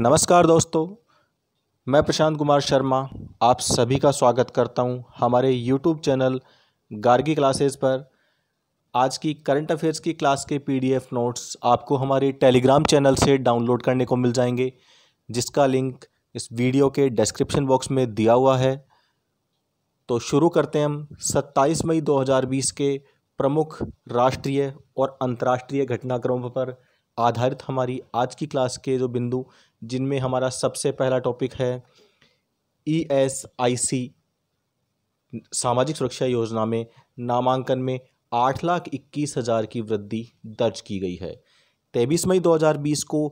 नमस्कार दोस्तों मैं प्रशांत कुमार शर्मा आप सभी का स्वागत करता हूं हमारे यूट्यूब चैनल गार्गी क्लासेस पर आज की करंट अफेयर्स की क्लास के पीडीएफ नोट्स आपको हमारे टेलीग्राम चैनल से डाउनलोड करने को मिल जाएंगे जिसका लिंक इस वीडियो के डिस्क्रिप्शन बॉक्स में दिया हुआ है तो शुरू करते हैं हम सत्ताईस मई 2020 के प्रमुख राष्ट्रीय और अंतर्राष्ट्रीय घटनाक्रमों पर आधारित हमारी आज की क्लास के जो बिंदु जिनमें हमारा सबसे पहला टॉपिक है ई एस आई सी सामाजिक सुरक्षा योजना में नामांकन में आठ लाख इक्कीस हज़ार की वृद्धि दर्ज की गई है तेईस मई 2020 को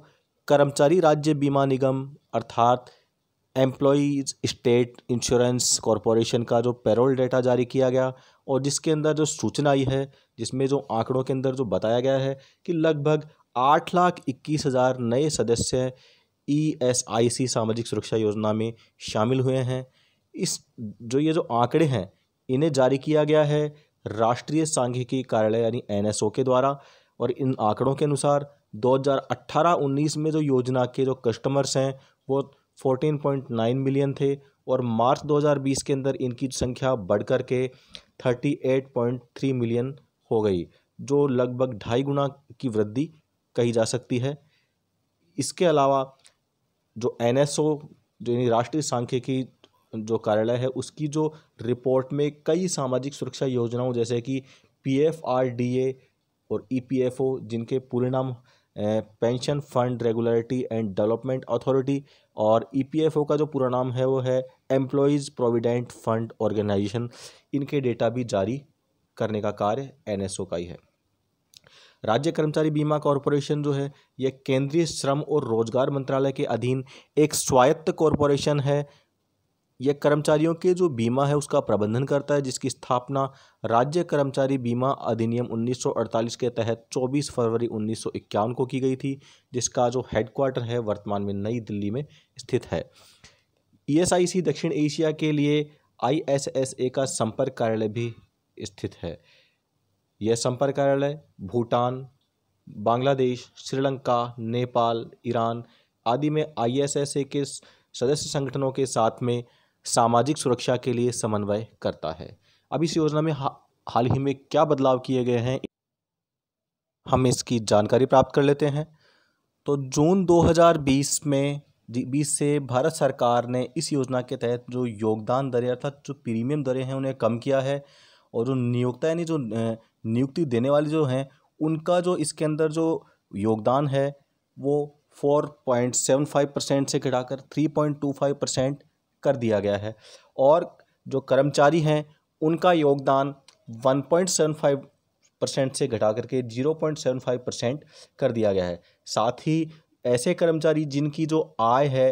कर्मचारी राज्य बीमा निगम अर्थात एम्प्लॉज स्टेट इंश्योरेंस कॉरपोरेशन का जो पेरोल डेटा जारी किया गया और जिसके अंदर जो सूचना आई है जिसमें जो आंकड़ों के अंदर जो बताया गया है कि लगभग आठ लाख इक्कीस हज़ार नए सदस्य ई एस आई सी सामाजिक सुरक्षा योजना में शामिल हुए हैं इस जो ये जो आंकड़े हैं इन्हें जारी किया गया है राष्ट्रीय सांख्यिकी कार्यालय यानी एन एस ओ के द्वारा और इन आंकड़ों के अनुसार 2018-19 में जो योजना के जो कस्टमर्स हैं वो 14.9 मिलियन थे और मार्च 2020 के अंदर इनकी संख्या बढ़कर के 38.3 मिलियन हो गई जो लगभग ढाई गुना की वृद्धि कही जा सकती है इसके अलावा जो एन एस ओ यानी राष्ट्रीय सांख्यिकी जो कार्यालय है उसकी जो रिपोर्ट में कई सामाजिक सुरक्षा योजनाओं जैसे कि P F R D A और ई पी एफ ओ जिनके पूरे नाम pension fund regularity and development authority और ई पी एफ ओ का जो पूरा नाम है वो है एम्प्लॉयज़ प्रोविडेंट फंड ऑर्गेनाइजेशन इनके डेटा भी जारी करने का कार्य एन एस ओ का ही है राज्य कर्मचारी बीमा कॉरपोरेशन जो है यह केंद्रीय श्रम और रोजगार मंत्रालय के अधीन एक स्वायत्त कॉरपोरेशन है यह कर्मचारियों के जो बीमा है उसका प्रबंधन करता है जिसकी स्थापना राज्य कर्मचारी बीमा अधिनियम 1948 के तहत 24 फरवरी उन्नीस को की गई थी जिसका जो हेडक्वार्टर है वर्तमान में नई दिल्ली में स्थित है ईएसआईसी e दक्षिण एशिया के लिए आईएसएसए का संपर्क कार्यालय भी स्थित है यह संपर्क कार्यालय भूटान बांग्लादेश श्रीलंका नेपाल ईरान आदि में आईएसएसए के सदस्य संगठनों के साथ में सामाजिक सुरक्षा के लिए समन्वय करता है अब इस योजना में हा, हाल ही में क्या बदलाव किए गए हैं हम इसकी जानकारी प्राप्त कर लेते हैं तो जून 2020 में बीस से भारत सरकार ने इस योजना के तहत जो योगदान दरें अर्थात जो प्रीमियम दरें हैं उन्हें कम किया है और जो नियोक्ता यानी जो नियुक्ति देने वाले जो हैं उनका जो इसके अंदर जो योगदान है वो four point seven five percent से घटाकर three point two five percent कर दिया गया है और जो कर्मचारी हैं उनका योगदान one point seven five percent से घटा करके zero point seven five percent कर दिया गया है साथ ही ऐसे कर्मचारी जिनकी जो आय है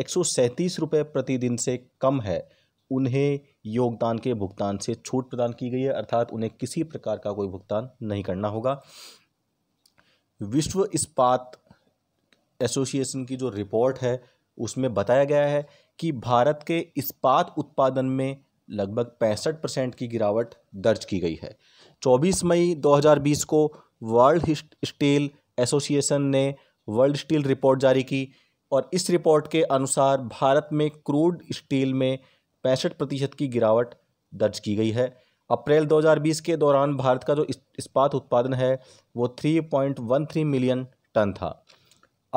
एक सौ सैंतीस रुपये प्रतिदिन से कम है उन्हें योगदान के भुगतान से छूट प्रदान की गई है अर्थात उन्हें किसी प्रकार का कोई भुगतान नहीं करना होगा विश्व इस्पात एसोसिएशन की जो रिपोर्ट है उसमें बताया गया है कि भारत के इस्पात उत्पादन में लगभग पैंसठ परसेंट की गिरावट दर्ज की गई है 24 मई 2020 को वर्ल्ड स्टील एसोसिएशन ने वर्ल्ड स्टील रिपोर्ट जारी की और इस रिपोर्ट के अनुसार भारत में क्रूड स्टील में पैंसठ प्रतिशत की गिरावट दर्ज की गई है अप्रैल 2020 के दौरान भारत का जो इस्पात उत्पादन है वो 3.13 मिलियन टन था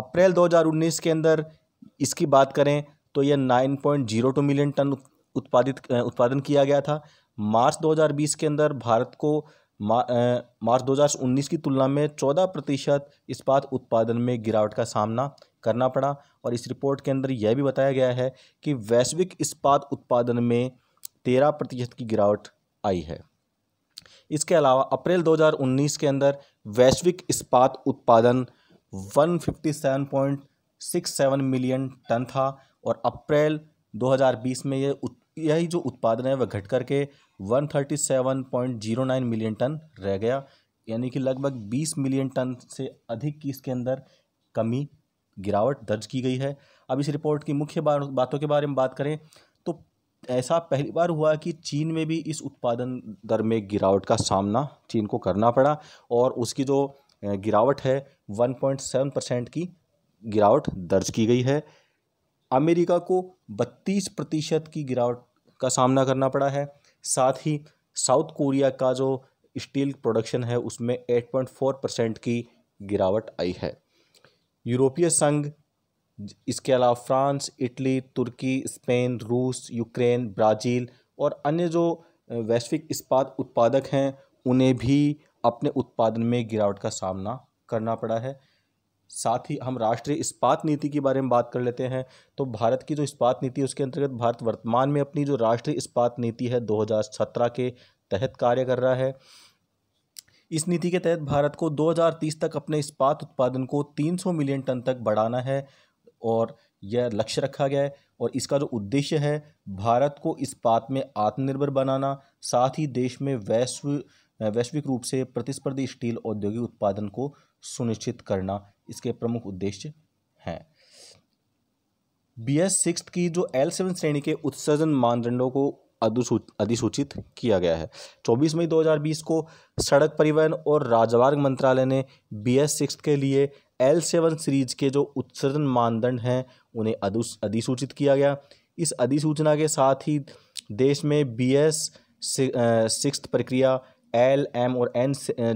अप्रैल 2019 के अंदर इसकी बात करें तो यह 9.02 मिलियन टन उत्पादित उत्पादन किया गया था मार्च 2020 के अंदर भारत को मा, मार्च 2019 की तुलना में 14 प्रतिशत इस्पात उत्पादन में गिरावट का सामना करना पड़ा और इस रिपोर्ट के अंदर यह भी बताया गया है कि वैश्विक इस्पात उत्पादन में 13 प्रतिशत की गिरावट आई है इसके अलावा अप्रैल 2019 के अंदर वैश्विक इस्पात उत्पादन 157.67 मिलियन टन था और अप्रैल 2020 में यह यही जो उत्पादन है वह घट करके नाइन मिलियन टन रह गया यानी कि लगभग बीस मिलियन टन से अधिक की इसके अंदर कमी गिरावट दर्ज की गई है अब इस रिपोर्ट की मुख्य बातों के बारे में बात करें तो ऐसा पहली बार हुआ कि चीन में भी इस उत्पादन दर में गिरावट का सामना चीन को करना पड़ा और उसकी जो गिरावट है 1.7 परसेंट की गिरावट दर्ज की गई है अमेरिका को 32 प्रतिशत की गिरावट का सामना करना पड़ा है साथ ही साउथ कोरिया का जो स्टील प्रोडक्शन है उसमें 8.4 परसेंट की गिरावट आई है यूरोपीय संघ इसके अलावा फ्रांस इटली तुर्की स्पेन रूस यूक्रेन ब्राज़ील और अन्य जो वैश्विक इस्पात उत्पादक हैं उन्हें भी अपने उत्पादन में गिरावट का सामना करना पड़ा है साथ ही हम राष्ट्रीय इस्पात नीति के बारे में बात कर लेते हैं तो भारत की जो इस्पात नीति है उसके अंतर्गत भारत वर्तमान में अपनी जो राष्ट्रीय इस्पात नीति है 2017 के तहत कार्य कर रहा है इस नीति के तहत भारत को 2030 तक अपने इस्पात उत्पादन को 300 मिलियन टन तक बढ़ाना है और यह लक्ष्य रखा गया है और इसका जो उद्देश्य है भारत को इस्पात में आत्मनिर्भर बनाना साथ ही देश में वैश्विक वैश्विक रूप से प्रतिस्पर्धी स्टील औद्योगिक उत्पादन को सुनिश्चित करना इसके प्रमुख उद्देश्य हैं बी एस सिक्स की जो एल सेवन श्रेणी के उत्सर्जन मानदंडों को अधिसूचित किया गया है 24 मई 2020 को सड़क परिवहन और राजमार्ग मंत्रालय ने बी एस सिक्स के लिए एल सेवन सीरीज के जो उत्सर्जन मानदंड हैं उन्हें अधिसूचित किया गया इस अधिसूचना के साथ ही देश में बी एस सिक्स प्रक्रिया एल एम और एन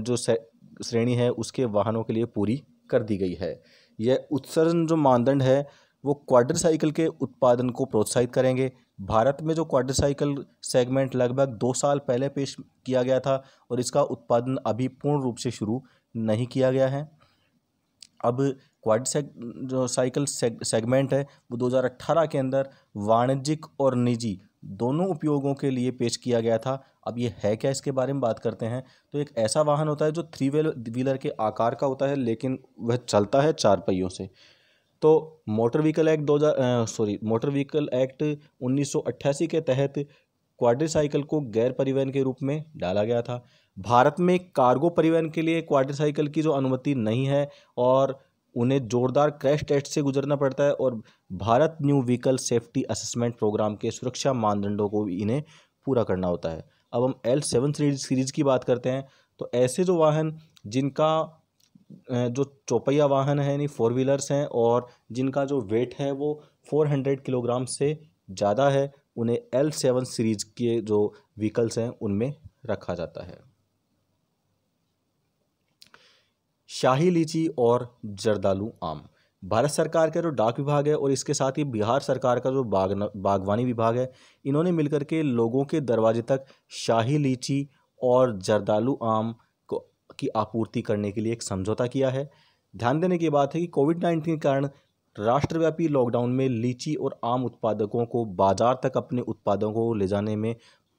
जो श्रेणी है उसके वाहनों के लिए पूरी कर दी गई है यह उत्सर्जन जो मानदंड है वो क्वार्टर साइकिल के उत्पादन को प्रोत्साहित करेंगे भारत में जो क्वार्टर साइकिल सेगमेंट लगभग दो साल पहले पेश किया गया था और इसका उत्पादन अभी पूर्ण रूप से शुरू नहीं किया गया है अब क्वाड सेग जो साइकिल सेगमेंट है वो 2018 के अंदर वाणिज्यिक और निजी दोनों उपयोगों के लिए पेश किया गया था अब ये है क्या इसके बारे में बात करते हैं तो एक ऐसा वाहन होता है जो थ्री व्हील व्हीलर के आकार का होता है लेकिन वह चलता है चार पहियों से तो मोटर व्हीकल एक्ट दो हज़ार सॉरी मोटर व्हीकल एक्ट उन्नीस के तहत क्वाड्रीसाइकिल को गैर परिवहन के रूप में डाला गया था भारत में कार्गो परिवहन के लिए क्वाड्रीसाइकिल की जो अनुमति नहीं है और उन्हें जोरदार क्रैश टेस्ट से गुजरना पड़ता है और Bharat new vehicle safety assessment programme के सुरक्षा मानदंडों को भी इन्हें पूरा करना होता है अब हम एल सेवन सीरीज की बात करते हैं तो ऐसे जो वाहन जिनका जो चौपहिया वाहन है यानी फोर व्हीलर्स हैं और जिनका जो वेट है वो फोर हंड्रेड किलोग्राम से ज़्यादा है उन्हें एल सेवन सीरीज के जो व्हीकल्स हैं उनमें रखा जाता है शाही लीची और जरदालू आम भारत सरकार का जो डाक विभाग है और इसके साथ ही बिहार सरकार का जो बाग बागवानी विभाग है इन्होंने मिलकर के लोगों के दरवाजे तक शाही लीची और जरदालू आम को की आपूर्ति करने के लिए एक समझौता किया है ध्यान देने की बात है कि कोविड नाइन्टीन के कारण राष्ट्रव्यापी लॉकडाउन में लीची और आम उत्पादकों को बाजार तक अपने उत्पादों को ले जाने में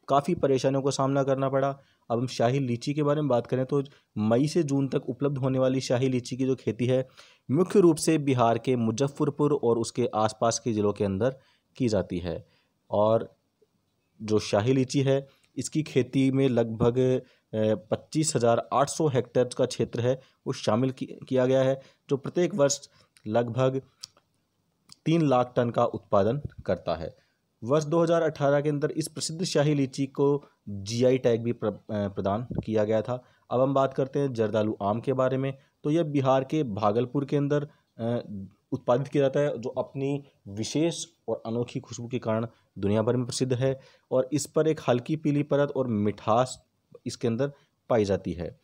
काफ़ी परेशानियों का सामना करना पड़ा अब हम शाही लीची के बारे में बात करें तो मई से जून तक उपलब्ध होने वाली शाही लीची की जो खेती है मुख्य रूप से बिहार के मुजफ्फरपुर और उसके आसपास के ज़िलों के अंदर की जाती है और जो शाही लीची है इसकी खेती में लगभग पच्चीस हज़ार आठ सौ हेक्टेयर का क्षेत्र है वो शामिल किया गया है जो प्रत्येक वर्ष लगभग तीन लाख टन का उत्पादन करता है वर्ष 2018 के अंदर इस प्रसिद्ध शाही लीची को जीआई टैग भी प्रदान किया गया था अब हम बात करते हैं जरदालू आम के बारे में तो यह बिहार के भागलपुर के अंदर उत्पादित किया जाता है जो अपनी विशेष और अनोखी खुशबू के कारण दुनिया भर में प्रसिद्ध है और इस पर एक हल्की पीली परत और मिठास इसके अंदर पाई जाती है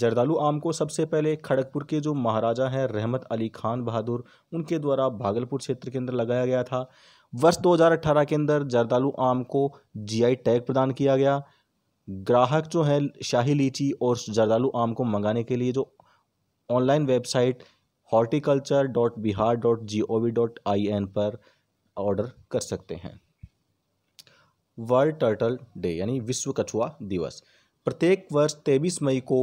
जरदालू आम को सबसे पहले खड़गपुर के जो महाराजा हैं रहमत अली खान बहादुर उनके द्वारा भागलपुर क्षेत्र के अंदर लगाया गया था वर्ष 2018 के अंदर जर्दालू आम को जीआई टैग प्रदान किया गया ग्राहक जो है शाही लीची और जरदालू आम को मंगाने के लिए जो online website horticulture dot Bihar dot G O V dot I N पर ऑर्डर कर सकते हैं वर्ल्ड टर्टल डे यानी विश्व कछुआ दिवस प्रत्येक वर्ष तेईस मई को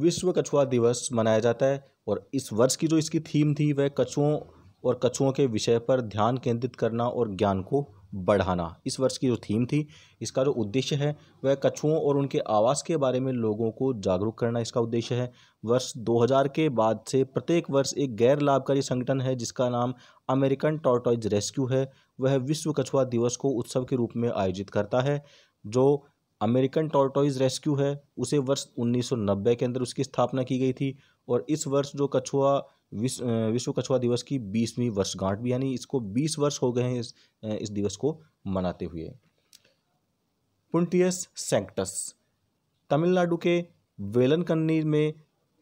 विश्व कछुआ दिवस मनाया जाता है और इस वर्ष की जो इसकी थीम थी वह कछुओं और कछुओं के विषय पर ध्यान केंद्रित करना और ज्ञान को बढ़ाना इस वर्ष की जो थीम थी इसका जो उद्देश्य है वह कछुओं और उनके आवास के बारे में लोगों को जागरूक करना इसका उद्देश्य है वर्ष 2000 के बाद से प्रत्येक वर्ष एक गैर लाभकारी संगठन है जिसका नाम अमेरिकन टॉर्टॉइज रेस्क्यू है वह विश्व कछुआ दिवस को उत्सव के रूप में आयोजित करता है जो अमेरिकन टॉर्टॉइज रेस्क्यू है उसे वर्ष उन्नीस के अंदर उसकी स्थापना की गई थी और इस वर्ष जो कछुआ विश्व विश्व कछुआ दिवस की बीसवीं वर्षगांठ भी यानी इसको बीस वर्ष हो गए हैं इस इस दिवस को मनाते हुए पुंटियस सेंक्टस तमिलनाडु के वेलनकन्नी में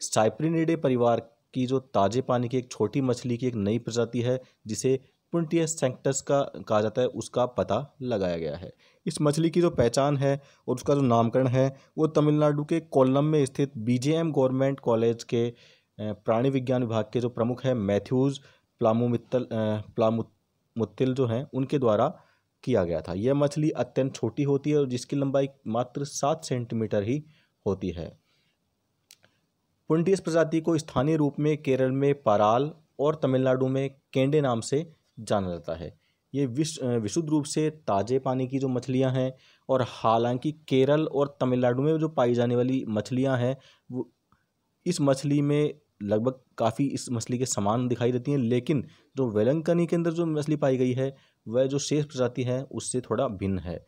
साइप्रिनिडे परिवार की जो ताजे पानी की एक छोटी मछली की एक नई प्रजाति है जिसे पुंटियस सेंक्टस का कहा जाता है उसका पता लगाया गया है इस मछली की जो पहचान है और उसका जो नामकरण है वो तमिलनाडु के कोल्लम में स्थित बीजेएम गवर्नमेंट कॉलेज के प्राणी विज्ञान विभाग के जो प्रमुख हैं मैथ्यूज़ प्लामोमित्तल प्लामुत्तिल जो हैं उनके द्वारा किया गया था यह मछली अत्यंत छोटी होती है और जिसकी लंबाई मात्र सात सेंटीमीटर ही होती है पुंटियस प्रजाति को स्थानीय रूप में केरल में पाराल और तमिलनाडु में केंडे नाम से जाना जाता है ये विश विशुद्ध रूप से ताज़े पानी की जो मछलियां हैं और हालांकि केरल और तमिलनाडु में जो पाई जाने वाली मछलियां हैं वो इस मछली में लगभग काफ़ी इस मछली के समान दिखाई देती हैं लेकिन जो वेलंकनी के अंदर जो मछली पाई गई है वह जो शेष प्रजाति है उससे थोड़ा भिन्न है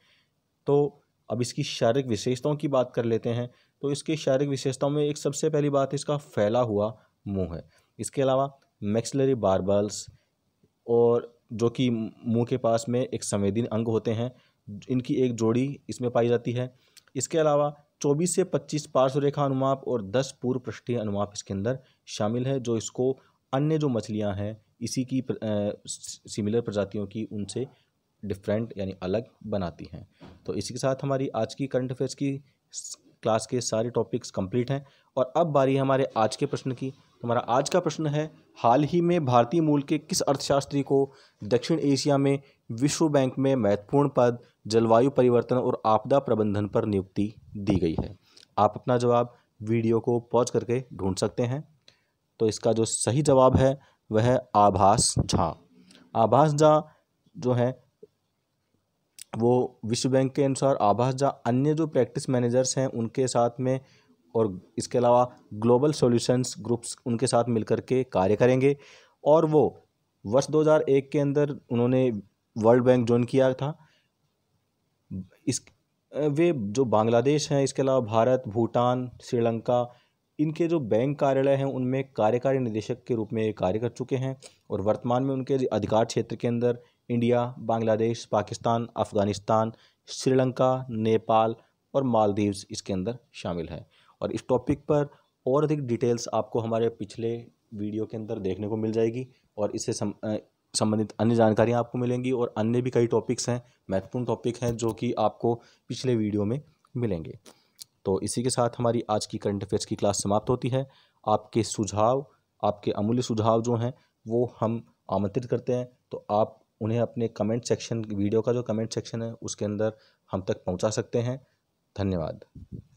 तो अब इसकी शारीरिक विशेषताओं की बात कर लेते हैं तो इसके शारीरिक विशेषताओं में एक सबसे पहली बात इसका फैला हुआ मुंह है इसके अलावा मैक्सलरी बारबल्स और जो कि मुंह के पास में एक संवेदी अंग होते हैं इनकी एक जोड़ी इसमें पाई जाती है इसके अलावा 24 से 25 पार्श्व रेखा अनुमाप और 10 पूर्व पृष्ठीय अनुमाप इसके अंदर शामिल है जो इसको अन्य जो मछलियां हैं इसी की प्र, आ, सिमिलर प्रजातियों की उनसे डिफरेंट यानी अलग बनाती हैं तो इसी के साथ हमारी आज की करंट अफेयर्स की क्लास के सारे टॉपिक्स कंप्लीट हैं और अब बारी है हमारे आज के प्रश्न की हमारा आज का प्रश्न है हाल ही में भारतीय मूल के किस अर्थशास्त्री को दक्षिण एशिया में विश्व बैंक में महत्वपूर्ण पद जलवायु परिवर्तन और आपदा प्रबंधन पर नियुक्ति दी गई है आप अपना जवाब वीडियो को पॉज करके ढूंढ सकते हैं तो इसका जो सही जवाब है वह आभास झा आभास झा जो है वो विश्व बैंक के अनुसार आभास जहाँ अन्य जो प्रैक्टिस मैनेजर्स हैं उनके साथ में और इसके अलावा ग्लोबल सॉल्यूशंस ग्रुप्स उनके साथ मिलकर के कार्य करेंगे और वो वर्ष 2001 के अंदर उन्होंने वर्ल्ड बैंक ज्वाइन किया था इस वे जो बांग्लादेश हैं इसके अलावा भारत भूटान श्रीलंका इनके जो बैंक कार्यालय हैं उनमें कार्यकारी निदेशक के रूप में कार्य कर चुके हैं और वर्तमान में उनके अधिकार क्षेत्र के अंदर इंडिया बांग्लादेश पाकिस्तान अफ़गानिस्तान श्रीलंका नेपाल और मालदीव्स इसके अंदर शामिल हैं और इस टॉपिक पर और अधिक डिटेल्स आपको हमारे पिछले वीडियो के अंदर देखने को मिल जाएगी और इससे सम, संबंधित अन्य जानकारियाँ आपको मिलेंगी और अन्य भी कई टॉपिक्स हैं महत्वपूर्ण टॉपिक हैं जो कि आपको पिछले वीडियो में मिलेंगे तो इसी के साथ हमारी आज की करंट अफेयर्स की क्लास समाप्त होती है आपके सुझाव आपके अमूल्य सुझाव जो हैं वो हम आमंत्रित करते हैं तो आप उन्हें अपने कमेंट सेक्शन वीडियो का जो कमेंट सेक्शन है उसके अंदर हम तक पहुंचा सकते हैं धन्यवाद